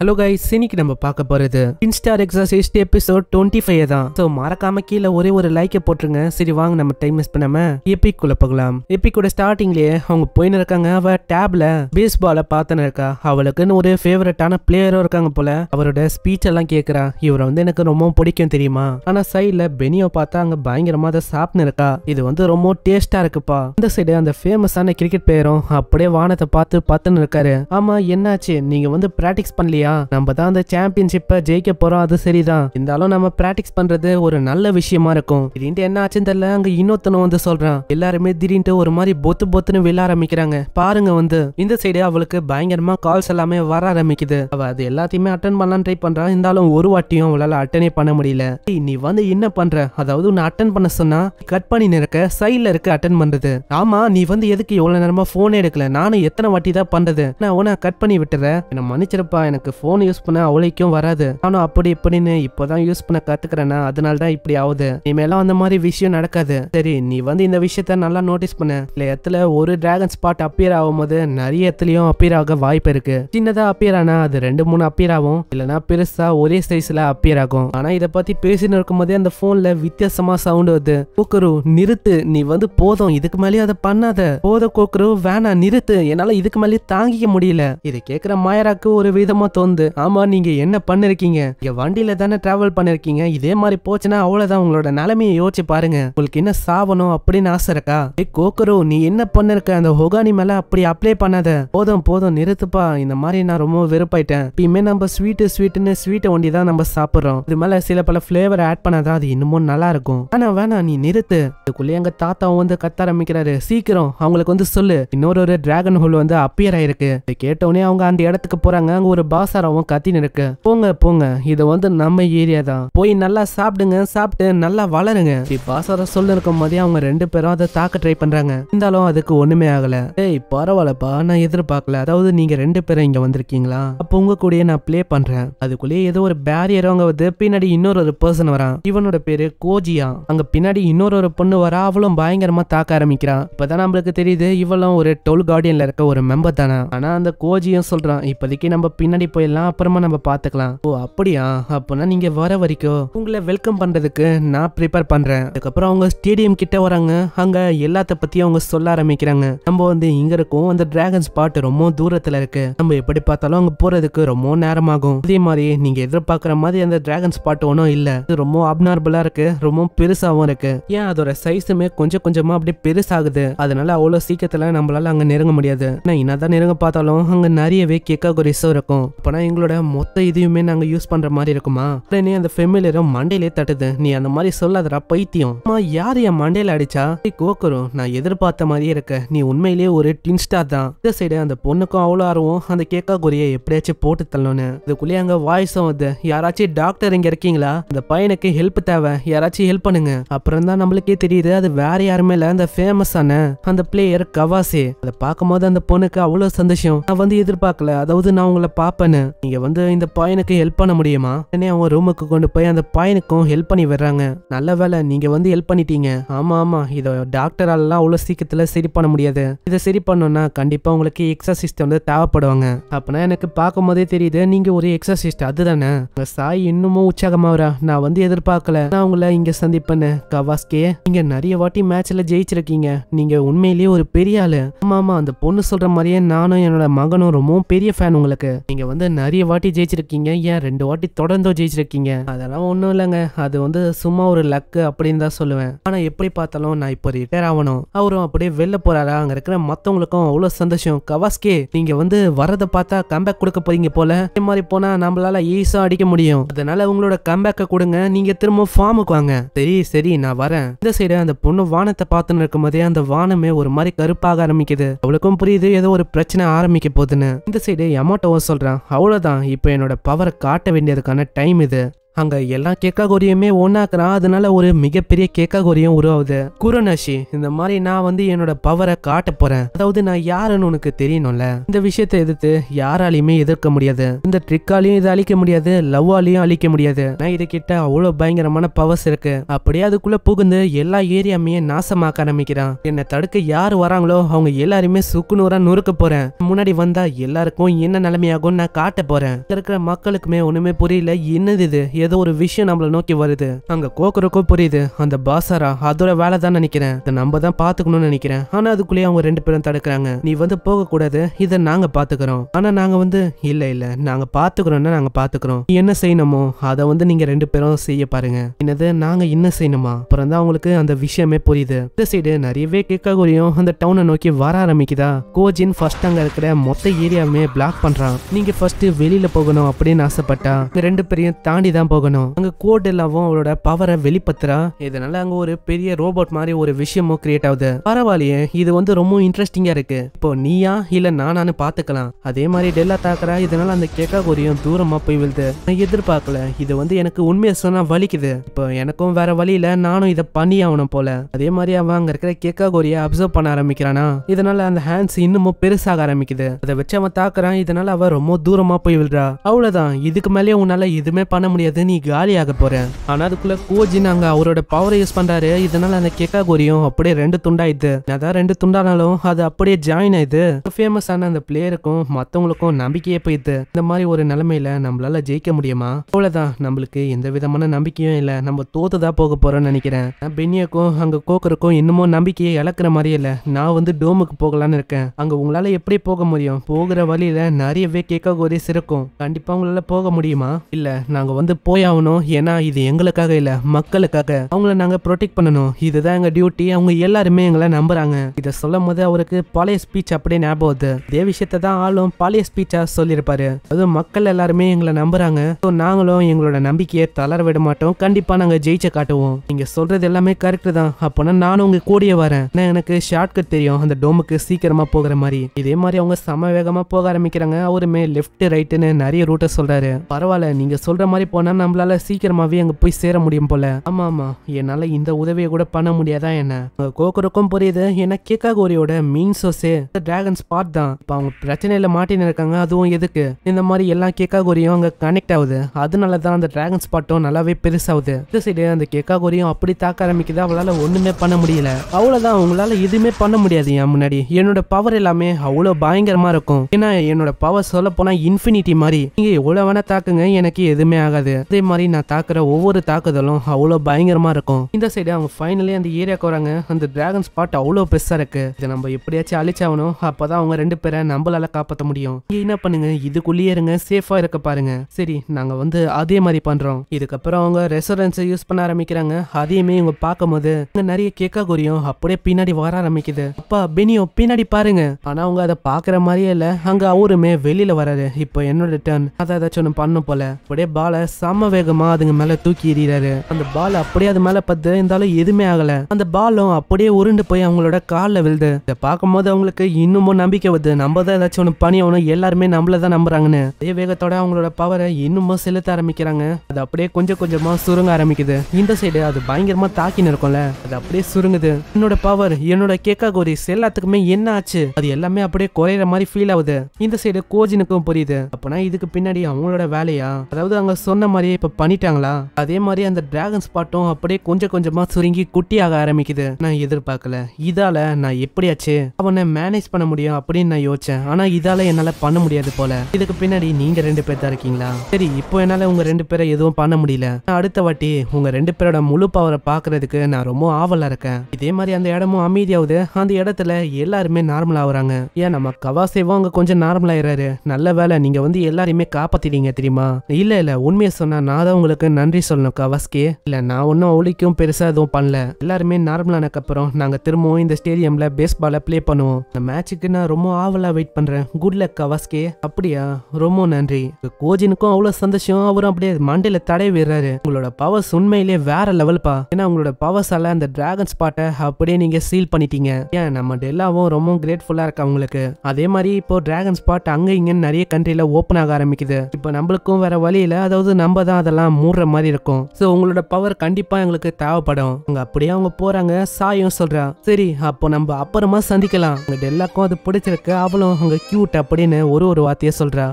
hello guys இன்னைக்கு நம்ம பார்க்க போறது instar exercise episode twenty five தான் ஸோ மறக்காம கீழே ஒரே ஒரு லைக்கை போட்டுருங்க சரி வாங்க நம்ம டைம் மிஸ் பண்ணாம எப்பி குள்ள போகலாம் கூட ஸ்டார்டிங்லயே அவங்க போயின்னு இருக்காங்க அவ டேப்ல பேஸ்பால பார்த்துன்னு இருக்கா அவளுக்குன்னு ஒரு ஃபேவரட்டான பிளேயரும் இருக்காங்க போல அவரோட ஸ்பீச் எல்லாம் கேட்கறா இவரை வந்து எனக்கு ரொம்ப பிடிக்கும் தெரியுமா ஆனா சைட்ல பெனியோ பார்த்தா அங்க பயங்கரமா அதை சாப்பிட்னு இருக்கா இது வந்து ரொம்ப டேஸ்டா இருக்குப்பா இந்த சைடு அந்த ஃபேமஸான கிரிக்கெட் பிளேயரும் அப்படியே வானத்தை பார்த்து பார்த்துன்னு இருக்காரு ஆமா என்னாச்சு நீங்க வந்து பிராக்டிஸ் பண்ணலையா இல்லையா நம்ம தான் அந்த சாம்பியன்ஷிப்பை ஜெயிக்க போறோம் அது சரிதான் இருந்தாலும் நம்ம பிராக்டிஸ் பண்றது ஒரு நல்ல விஷயமா இருக்கும் திடீர்னு என்ன ஆச்சுன்னு தெரியல அங்க இன்னொருத்தனும் வந்து சொல்றான் எல்லாருமே திடீர்னு ஒரு மாதிரி பொத்து பொத்துன்னு விழ ஆரம்பிக்கிறாங்க பாருங்க வந்து இந்த சைடு அவளுக்கு பயங்கரமா கால்ஸ் எல்லாமே வர ஆரம்பிக்குது அவ அது எல்லாத்தையுமே அட்டன் பண்ணலாம் ட்ரை பண்றா இருந்தாலும் ஒரு வாட்டியும் அவளால அட்டனே பண்ண முடியல நீ வந்து என்ன பண்ற அதாவது உன்னை அட்டன் பண்ண சொன்னா கட் பண்ணி இருக்க சைட்ல இருக்க அட்டன் பண்றது ஆமா நீ வந்து எதுக்கு எவ்வளவு நேரமா போனே எடுக்கல நானும் எத்தனை வாட்டி தான் பண்றது நான் உன கட் பண்ணி விட்டுறேன் என்ன மன்னிச்சிருப்பா எனக்கு ஃபோன் யூஸ் பண்ண அவளைக்கும் வராது நானும் அப்படி இப்படின்னு இப்போதான் யூஸ் பண்ண கற்றுக்கிறேன்னா அதனால தான் இப்படி ஆகுது இனிமேலாம் அந்த மாதிரி விஷயம் நடக்காது சரி நீ வந்து இந்த விஷயத்த நல்லா நோட்டீஸ் பண்ண இல்ல இடத்துல ஒரு டிராகன் ஸ்பாட் அப்பியர் ஆகும்போது நிறைய இடத்துலயும் அப்பியர் ஆக வாய்ப்பு இருக்கு சின்னதா அப்பியர் ஆனா அது ரெண்டு மூணு அப்பியர் ஆகும் இல்லனா பெருசா ஒரே சைஸ்ல அப்பியர் ஆகும் ஆனா இதை பேசினு பேசின்னு போதே அந்த போன்ல வித்தியாசமா சவுண்ட் வருது கோக்கரு நிறுத்து நீ வந்து போதும் இதுக்கு மேலே அதை பண்ணாத போத கோக்கரு வேணா நிறுத்து என்னால இதுக்கு மேலே தாங்கிக்க முடியல இதை கேக்குற மாயராக்கு ஒரு விதமா தோணும் வந்து ஆமா நீங்க என்ன பண்ணிருக்கீங்க இங்க வண்டியில தானே டிராவல் பண்ணிருக்கீங்க இதே மாதிரி போச்சுன்னா அவ்வளவுதான் உங்களோட நிலைமையை யோசிச்சு பாருங்க உங்களுக்கு என்ன சாவணும் அப்படின்னு ஆசை இருக்கா ஏ கோக்கரோ நீ என்ன பண்ணிருக்க அந்த ஹொகானி மேல அப்படி அப்ளை பண்ணாத போதும் போதும் நிறுத்துப்பா இந்த மாதிரி நான் ரொம்ப வெறுப்பாயிட்டேன் இப்பயுமே நம்ம ஸ்வீட்டு ஸ்வீட்டுன்னு ஸ்வீட்டை ஒண்டி தான் நம்ம சாப்பிட்றோம் இது மேல சில பல ஃபிளேவர் ஆட் பண்ணாதான் அது இன்னமும் நல்லா இருக்கும் ஆனா வேணா நீ நிறுத்து இதுக்குள்ளே எங்க தாத்தாவும் வந்து கத்த ஆரம்பிக்கிறாரு சீக்கிரம் அவங்களுக்கு வந்து சொல்லு இன்னொரு ஒரு டிராகன் ஹோல் வந்து அப்பியர் ஆயிருக்கு கேட்டவுடனே அவங்க அந்த இடத்துக்கு போறாங்க ஒரு பாஸ் சராசராவும் கத்தி இருக்கு போங்க போங்க இது வந்து நம்ம ஏரியா தான் போய் நல்லா சாப்பிடுங்க சாப்பிட்டு நல்லா வளருங்க பாசார சொல்ல இருக்கும் போதே அவங்க ரெண்டு பேரும் அதை தாக்க ட்ரை பண்றாங்க இருந்தாலும் அதுக்கு ஒண்ணுமே ஆகல ஏய் பரவாயில்லப்பா நான் எதிர்பார்க்கல அதாவது நீங்க ரெண்டு பேரும் இங்க வந்திருக்கீங்களா அப்ப உங்க கூடயே நான் பிளே பண்றேன் அதுக்குள்ளேயே ஏதோ ஒரு பேரியர் அவங்க வந்து பின்னாடி இன்னொரு ஒரு பர்சன் வரான் இவனோட பேரு கோஜியா அங்க பின்னாடி இன்னொரு ஒரு பொண்ணு வரா அவளும் பயங்கரமா தாக்க ஆரம்பிக்கிறான் இப்பதான் நம்மளுக்கு தெரியுது இவளும் ஒரு டோல் கார்டியன்ல இருக்க ஒரு மெம்பர் தானே ஆனா அந்த கோஜியும் சொல்றான் இப்போதைக்கு நம்ம பின்னாடி போய் எல்லாம் அப்புறமா நம்ம பார்த்துக்கலாம் ஓ அப்படியா அப்போனா நீங்க வர வரைக்கும் உங்களை வெல்கம் பண்றதுக்கு நான் ப்ரிப்பேர் பண்ணுறேன் அதுக்கப்புறம் அவங்க ஸ்டேடியம் கிட்ட வராங்க அங்கே எல்லாத்த பற்றியும் அவங்க சொல்ல ஆரம்பிக்கிறாங்க நம்ம வந்து இங்கே இருக்கோம் அந்த டிராகன் ஸ்பாட் ரொம்ப தூரத்தில் இருக்குது நம்ம எப்படி பார்த்தாலும் அங்கே போகிறதுக்கு ரொம்ப நேரம் ஆகும் அதே மாதிரி நீங்கள் எதிர்பார்க்குற மாதிரி அந்த டிராகன் ஸ்பாட் ஒன்றும் இல்லை இது ரொம்ப அப்னார்பலா இருக்கு ரொம்ப பெருசாகவும் இருக்கு ஏன் அதோட சைஸுமே கொஞ்சம் கொஞ்சமாக அப்படியே பெருசாகுது அதனால அவ்வளோ சீக்கிரத்தில் நம்மளால அங்கே நெருங்க முடியாது ஆனால் என்னதான் நெருங்க பார்த்தாலும் அங்கே நிறையவே கேக்காகுரிஸும் இருக்கும் அப்போனா எங்களோட மொத்த இதையுமே நாங்கள் யூஸ் பண்ணுற மாதிரி இருக்குமா உடனே அந்த ஃபெமிலியரை மண்டையிலே தட்டுது நீ அந்த மாதிரி சொல்லாதடா பைத்தியம் யார் என் மண்டையில் அடிச்சா கோக்கரும் நான் எதிர்பார்த்த மாதிரியே இருக்க நீ உண்மையிலேயே ஒரு டின் ஸ்டார் தான் இந்த சைடு அந்த பொண்ணுக்கும் அவ்வளோ ஆர்வம் அந்த கேக்கா குறியை எப்படியாச்சும் போட்டு தள்ளணும்னு இதுக்குள்ளேயே அங்கே வாய்ஸும் வந்து யாராச்சும் டாக்டர் இங்கே இருக்கீங்களா அந்த பையனுக்கு ஹெல்ப் தேவை யாராச்சும் ஹெல்ப் பண்ணுங்க அப்புறம் தான் நம்மளுக்கே தெரியுது அது வேற யாருமே இல்லை அந்த ஃபேமஸான அந்த பிளேயர் கவாசி அதை பார்க்கும்போது அந்த பொண்ணுக்கு அவ்வளோ சந்தோஷம் நான் வந்து எதிர்பார்க்கல அதாவது நான் உங்களை பார்ப்பேன்னு பையனு நீங்க வந்து இந்த பையனுக்கு ஹெல்ப் பண்ண முடியுமா உடனே அவன் ரூமுக்கு கொண்டு போய் அந்த பையனுக்கும் ஹெல்ப் பண்ணி வர்றாங்க நல்ல வேலை நீங்க வந்து ஹெல்ப் பண்ணிட்டீங்க ஆமா ஆமா இதை டாக்டராலலாம் அவ்வளோ சீக்கிரத்துல சரி பண்ண முடியாது இதை சரி பண்ணோம்னா கண்டிப்பா உங்களுக்கு எக்ஸசிஸ்ட் வந்து தேவைப்படுவாங்க அப்பனா எனக்கு பார்க்கும் போதே தெரியுது நீங்க ஒரு எக்ஸசிஸ்ட் அதுதானே சாய் இன்னமும் உற்சாகமாவரா நான் வந்து எதிர்பார்க்கல நான் உங்களை இங்க சந்திப்பேன்னு கவாஸ்கே நீங்க நிறைய வாட்டி மேட்ச்ல ஜெயிச்சிருக்கீங்க நீங்க உண்மையிலேயே ஒரு பெரிய ஆளு ஆமா ஆமா அந்த பொண்ணு சொல்ற மாதிரியே நானும் என்னோட மகனும் ரொம்பவும் பெரிய ஃபேன் உங்களுக்கு நீங்க வந்து வந்து நிறைய வாட்டி ஜெயிச்சிருக்கீங்க ஏன் ரெண்டு வாட்டி தொடர்ந்தோ ஜெயிச்சிருக்கீங்க அதெல்லாம் ஒன்றும் இல்லைங்க அது வந்து சும்மா ஒரு லக் அப்படின்னு தான் சொல்லுவேன் ஆனால் எப்படி பார்த்தாலும் நான் இப்போ ரிட்டையர் ஆகணும் அவரும் அப்படியே வெளில போறாரா அங்கே இருக்கிற மற்றவங்களுக்கும் அவ்வளோ சந்தோஷம் கவாஸ்கே நீங்கள் வந்து வரதை பார்த்தா கம்பேக் கொடுக்க போறீங்க போல இதே மாதிரி போனால் நம்மளால ஈஸியாக அடிக்க முடியும் அதனால உங்களோட கம்பேக்கை கொடுங்க நீங்கள் திரும்ப ஃபார்முக்கு வாங்க சரி சரி நான் வரேன் இந்த சைடு அந்த பொண்ணு வானத்தை பார்த்துன்னு இருக்கும் போதே அந்த வானமே ஒரு மாதிரி கருப்பாக ஆரம்பிக்குது அவளுக்கும் புரியுது ஏதோ ஒரு பிரச்சனை ஆரம்பிக்க போகுதுன்னு இந்த சைடு எமோட்டோவை சொல்றான் அவ்வளோதான் இப்போ என்னோட பவரை காட்ட வேண்டியதுக்கான டைம் இது அங்க எல்லா கேக்காகோரியுமே ஒன்னாக்குறான் அதனால ஒரு மிகப்பெரிய கேக்காகோரியும் உருவாகுது குரோனஷி இந்த மாதிரி நான் வந்து என்னோட பவரை காட்ட போறேன் அதாவது நான் யாருன்னு உனக்கு தெரியணும்ல இந்த விஷயத்தை எதிர்த்து யாராலையுமே எதிர்க்க முடியாது இந்த ட்ரிக்காலையும் இதை அழிக்க முடியாது லவ்வாலையும் அழிக்க முடியாது நான் இது கிட்ட அவ்வளவு பயங்கரமான பவர்ஸ் இருக்கு அப்படியே அதுக்குள்ள புகுந்து எல்லா ஏரியாமையும் நாசமாக்க ஆரம்பிக்கிறான் என்னை தடுக்க யார் வராங்களோ அவங்க எல்லாருமே சுக்குநூறா நொறுக்க போறேன் முன்னாடி வந்தா எல்லாருக்கும் என்ன நிலைமையாகும் நான் காட்ட போறேன் இருக்கிற மக்களுக்குமே ஒண்ணுமே புரியல என்னது இது ஏதோ ஒரு விஷயம் நம்மளை நோக்கி வருது அங்க கோக்குறக்கோ புரியுது அந்த பாசாரா அதோட வேலை தான் நினைக்கிறேன் நம்ம தான் பாத்துக்கணும்னு நினைக்கிறேன் ஆனா அதுக்குள்ளேயே அவங்க ரெண்டு பேரும் தடுக்கிறாங்க நீ வந்து போக கூடாது இதை நாங்க பாத்துக்கிறோம் ஆனா நாங்க வந்து இல்ல இல்ல நாங்க பாத்துக்கிறோம்னா நாங்க பாத்துக்கிறோம் என்ன செய்யணுமோ அதை வந்து நீங்க ரெண்டு பேரும் செய்ய பாருங்க என்னது நாங்க என்ன செய்யணுமா அப்புறம் தான் அவங்களுக்கு அந்த விஷயமே புரியுது இந்த சைடு நிறையவே கேக்காகுரியும் அந்த டவுனை நோக்கி வர ஆரம்பிக்குதா கோஜின் ஃபர்ஸ்ட் அங்க இருக்கிற மொத்த ஏரியாவுமே பிளாக் பண்றான் நீங்க ஃபர்ஸ்ட் வெளியில போகணும் அப்படின்னு ஆசைப்பட்டா ரெண்டு பேரையும் தாண்டி தான் போகணும் அங்க கோட் எல்லாவும் அவளோட பவரை வெளிப்படுத்துறா இதனால அங்க ஒரு பெரிய ரோபோட் மாதிரி ஒரு விஷயமும் கிரியேட் ஆகுது பரவாயில்லையே இது வந்து ரொம்ப இன்ட்ரெஸ்டிங்கா இருக்கு இப்போ நீயா இல்ல நானான்னு பாத்துக்கலாம் அதே மாதிரி டெல்லா தாக்குறா இதனால அந்த கோரியும் தூரமா போய் விழுது நான் எதிர்பார்க்கல இது வந்து எனக்கு உண்மையை சொன்னா வலிக்குது இப்போ எனக்கும் வேற வழியில நானும் இதை பண்ணி ஆகணும் போல அதே மாதிரி அவன் அங்க இருக்கிற கோரிய அப்சர்வ் பண்ண ஆரம்பிக்கிறானா இதனால அந்த ஹேண்ட்ஸ் இன்னமும் பெருசாக ஆரம்பிக்குது அதை வச்சு அவன் தாக்குறான் இதனால அவன் ரொம்ப தூரமா போய் விழுறா அவ்வளவுதான் இதுக்கு மேலேயே உன்னால எதுவுமே பண்ண முடியாது நீ காலியாக போற ஆனா அதுக்குள்ள கோஜின் அங்க அவரோட பவரை யூஸ் பண்றாரு இதனால அந்த கேக்கா கோரியும் அப்படியே ரெண்டு துண்டாயிது அதான் ரெண்டு துண்டானாலும் அது அப்படியே ஜாயின் ஆயிடுது ஃபேமஸ் ஆன அந்த பிளேயருக்கும் மத்தவங்களுக்கும் நம்பிக்கையே போயிடுது இந்த மாதிரி ஒரு நிலைமையில நம்மளால ஜெயிக்க முடியுமா அவ்வளவுதான் நம்மளுக்கு எந்த விதமான நம்பிக்கையும் இல்ல நம்ம தோத்துதா போக போறோம்னு நினைக்கிறேன் பென்னியக்கும் அங்க கோக்கருக்கும் இன்னமும் நம்பிக்கையை இழக்கிற மாதிரி இல்ல நான் வந்து டோமுக்கு போகலான்னு இருக்கேன் அங்க உங்களால எப்படி போக முடியும் போகிற வழியில நிறையவே கேக்கா கோரிஸ் இருக்கும் கண்டிப்பா உங்களால போக முடியுமா இல்ல நாங்க வந்து போ ஆகணும் ஏன்னா இது எங்களுக்காக இல்லை மக்களுக்காக அவங்கள நாங்கள் ப்ரொடெக்ட் பண்ணணும் இதுதான் எங்கள் டியூட்டி அவங்க எல்லாருமே எங்களை நம்புறாங்க இதை சொல்லும் போது அவருக்கு பழைய ஸ்பீச் அப்படியே ஞாபகம் வருது இதே விஷயத்தை தான் ஆளும் பழைய ஸ்பீச்சாக சொல்லியிருப்பாரு அதுவும் மக்கள் எல்லாருமே எங்களை நம்புறாங்க ஸோ நாங்களும் எங்களோட நம்பிக்கையை தளர விட மாட்டோம் கண்டிப்பாக நாங்கள் ஜெயிச்ச காட்டுவோம் நீங்கள் சொல்கிறது எல்லாமே கரெக்ட் தான் அப்போனா நானும் உங்கள் கூடிய வரேன் எனக்கு ஷார்ட்கட் தெரியும் அந்த டோமுக்கு சீக்கிரமாக போகிற மாதிரி இதே மாதிரி அவங்க சம வேகமா போக ஆரம்பிக்கிறாங்க அவருமே லெஃப்ட் ரைட்டுன்னு நிறைய ரூட்டை சொல்கிறாரு பரவாயில்ல நீங்கள் சொல்கிற மாதிரி போனால் நம்மளால சீக்கிரமாவே அங்க போய் சேர முடியும் போல ஆமா ஆமா என்னால இந்த உதவியை கூட பண்ண முடியாதா என்ன கோக்குறக்கும் புரியுது ஏன்னா கோரியோட மீன் சோசே டிராகன் ஸ்பாட் தான் இப்ப அவங்க பிரச்சனையில மாட்டின்னு இருக்காங்க அதுவும் எதுக்கு இந்த மாதிரி எல்லா கேக்காகோரியும் அங்க கனெக்ட் ஆகுது அதனால தான் அந்த டிராகன் ஸ்பாட்டும் நல்லாவே பெருசாகுது இந்த சைடு அந்த கோரியும் அப்படி தாக்க ஆரம்பிக்குது அவளால ஒண்ணுமே பண்ண முடியல அவ்வளவுதான் அவங்களால எதுவுமே பண்ண முடியாது என் முன்னாடி என்னோட பவர் எல்லாமே அவ்வளோ பயங்கரமா இருக்கும் ஏன்னா என்னோட பவர் சொல்ல போனா இன்ஃபினிட்டி மாதிரி நீங்க எவ்வளவு வேணா தாக்குங்க எனக்கு எதுவுமே ஆகாது அதே மாதிரி நான் தாக்குற ஒவ்வொரு தாக்குதலும் அவ்வளோ பயங்கரமா இருக்கும் இந்த சைடு அவங்க ஃபைனலி அந்த ஏரியாவுக்கு வராங்க அந்த டிராகன் ஸ்பாட் அவ்வளோ பெருசா இருக்கு இதை நம்ம எப்படியாச்சும் அழிச்சாகணும் அப்பதான் அவங்க ரெண்டு பேரை நம்மளால காப்பாற்ற முடியும் என்ன பண்ணுங்க இதுக்குள்ளேயே இருங்க சேஃபா இருக்க பாருங்க சரி நாங்க வந்து அதே மாதிரி பண்றோம் இதுக்கப்புறம் அவங்க ரெசரன்ஸை யூஸ் பண்ண ஆரம்பிக்கிறாங்க அதையுமே இவங்க பார்க்கும்போது நிறைய கேக்கா குறியும் அப்படியே பின்னாடி வர ஆரம்பிக்குது அப்பா பெனியோ பின்னாடி பாருங்க ஆனா அவங்க அதை பாக்குற மாதிரியே இல்ல அங்க அவருமே வெளியில வராரு இப்போ என்னோட டர்ன் அதை ஏதாச்சும் ஒன்று பண்ணும் போல அப்படியே பால சாம செம்ம வேகமா அதுங்க மேல தூக்கி எறிகிறாரு அந்த பால் அப்படியே அது மேல பத்து இருந்தாலும் எதுவுமே ஆகல அந்த பாலும் அப்படியே உருண்டு போய் அவங்களோட காலில் விழுது இதை பார்க்கும் போது அவங்களுக்கு இன்னமும் நம்பிக்கை வருது நம்ம தான் ஏதாச்சும் ஒன்று பணி ஆகணும் எல்லாருமே நம்மள தான் நம்புறாங்கன்னு அதே வேகத்தோட அவங்களோட பவரை இன்னமும் செலுத்த ஆரம்பிக்கிறாங்க அது அப்படியே கொஞ்சம் கொஞ்சமா சுருங்க ஆரம்பிக்குது இந்த சைடு அது பயங்கரமா தாக்கின்னு இருக்கும்ல அது அப்படியே சுருங்குது என்னோட பவர் என்னோட கேக்கா கோரிஸ் எல்லாத்துக்குமே என்ன ஆச்சு அது எல்லாமே அப்படியே குறையிற மாதிரி ஃபீல் ஆகுது இந்த சைடு கோஜினுக்கும் புரியுது அப்பனா இதுக்கு பின்னாடி அவங்களோட வேலையா அதாவது அங்க சொன்ன மாதிரி மாதிரியே இப்போ பண்ணிட்டாங்களா அதே மாதிரி அந்த டிராகன் ஸ்பாட்டும் அப்படியே கொஞ்சம் கொஞ்சமாக சுருங்கி குட்டி ஆக ஆரம்பிக்குது நான் எதிர்பார்க்கல இதால நான் எப்படியாச்சு அவனை மேனேஜ் பண்ண முடியும் அப்படின்னு நான் யோசிச்சேன் ஆனால் இதால என்னால் பண்ண முடியாது போல இதுக்கு பின்னாடி நீங்கள் ரெண்டு பேர் தான் இருக்கீங்களா சரி இப்போ என்னால் உங்கள் ரெண்டு பேரை எதுவும் பண்ண முடியல அடுத்த வாட்டி உங்கள் ரெண்டு பேரோட முழு பவரை பார்க்கறதுக்கு நான் ரொம்ப ஆவலா இருக்கேன் இதே மாதிரி அந்த இடமும் அமைதியாகுது அந்த இடத்துல எல்லாருமே நார்மல் ஆகுறாங்க ஏன் நம்ம கவாசேவும் அங்கே கொஞ்சம் நார்மல் ஆயிடுறாரு நல்ல வேலை நீங்கள் வந்து எல்லாரையுமே காப்பாத்திட்டீங்க தெரியுமா இல்லை இல்லை உண்மையை சொன்னால் ஆனால் நான் தான் உங்களுக்கு நன்றி சொல்லணும் கவாஸ்கே இல்லை நான் ஒன்றும் அவளிக்கும் பெருசாக எதுவும் பண்ணல எல்லாருமே நார்மலானக்கப்புறம் நாங்கள் திரும்பவும் இந்த ஸ்டேடியமில் பேஸ்பாலை ப்ளே பண்ணுவோம் இந்த மேட்சுக்கு நான் ரொம்ப ஆவலாக வெயிட் பண்ணுறேன் குட் லக் கவாஸ்கே அப்படியா ரொம்ப நன்றி கோஜினுக்கும் அவ்வளோ சந்தோஷம் அவரும் அப்படியே மண்டையில் தடை விடுறாரு உங்களோட பவர்ஸ் உண்மையிலேயே வேற லெவல்ப்பா ஏன்னா உங்களோட பவர்ஸால அந்த டிராகன் ஸ்பாட்டை அப்படியே நீங்கள் சீல் பண்ணிட்டீங்க ஏன் நம்ம டெல்லாவும் ரொம்ப கிரேட்ஃபுல்லாக இருக்கா உங்களுக்கு அதே மாதிரி இப்போ டிராகன் ஸ்பாட் அங்கே இங்கன்னு நிறைய கண்ட்ரியில் ஓப்பன் ஆக ஆரம்பிக்குது இப்போ நம்மளுக்கும் வேற வழியில் அதாவது நம்ம தான் அதெல்லாம் மூடுற மாதிரி இருக்கும் ஸோ உங்களோட பவர் கண்டிப்பாக எங்களுக்கு தேவைப்படும் அங்கே அப்படியே அவங்க போகிறாங்க சாயும் சொல்கிறா சரி அப்போ நம்ம அப்புறமா சந்திக்கலாம் எல்லாருக்கும் டெல்லாக்கும் அது பிடிச்சிருக்கு அவளும் அங்கே கியூட் அப்படின்னு ஒரு ஒரு வார்த்தையை சொல்கிறா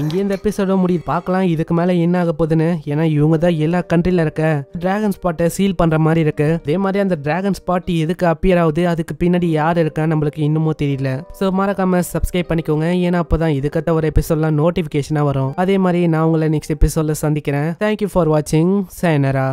இங்கே இந்த எபிசோட முடி பார்க்கலாம் இதுக்கு மேலே என்ன ஆக போகுதுன்னு ஏன்னா இவங்க தான் எல்லா கண்ட்ரியில் இருக்க டிராகன் ஸ்பாட்டை சீல் பண்ணுற மாதிரி இருக்கு அதே மாதிரி அந்த டிராகன் ஸ்பாட் எதுக்கு அப்பியர் ஆகுது அதுக்கு பின்னாடி யார் இருக்கா நம்மளுக்கு இன்னமும் தெரியல ஸோ மறக்காம சப்ஸ்கிரைப் பண்ணிக்கோங்க ஏன்னா அப்போதான் இதுக்கத்த ஒரு எபிசோட்லாம் நோட்டிஃபிகேஷனாக வரும் அதே மாதிரி நான் உங்களை நெக்ஸ்ட் எபிசோட சந்திக்கிறேன் தேங்க்யூ ஃபார் வாட்சிங் சைனரா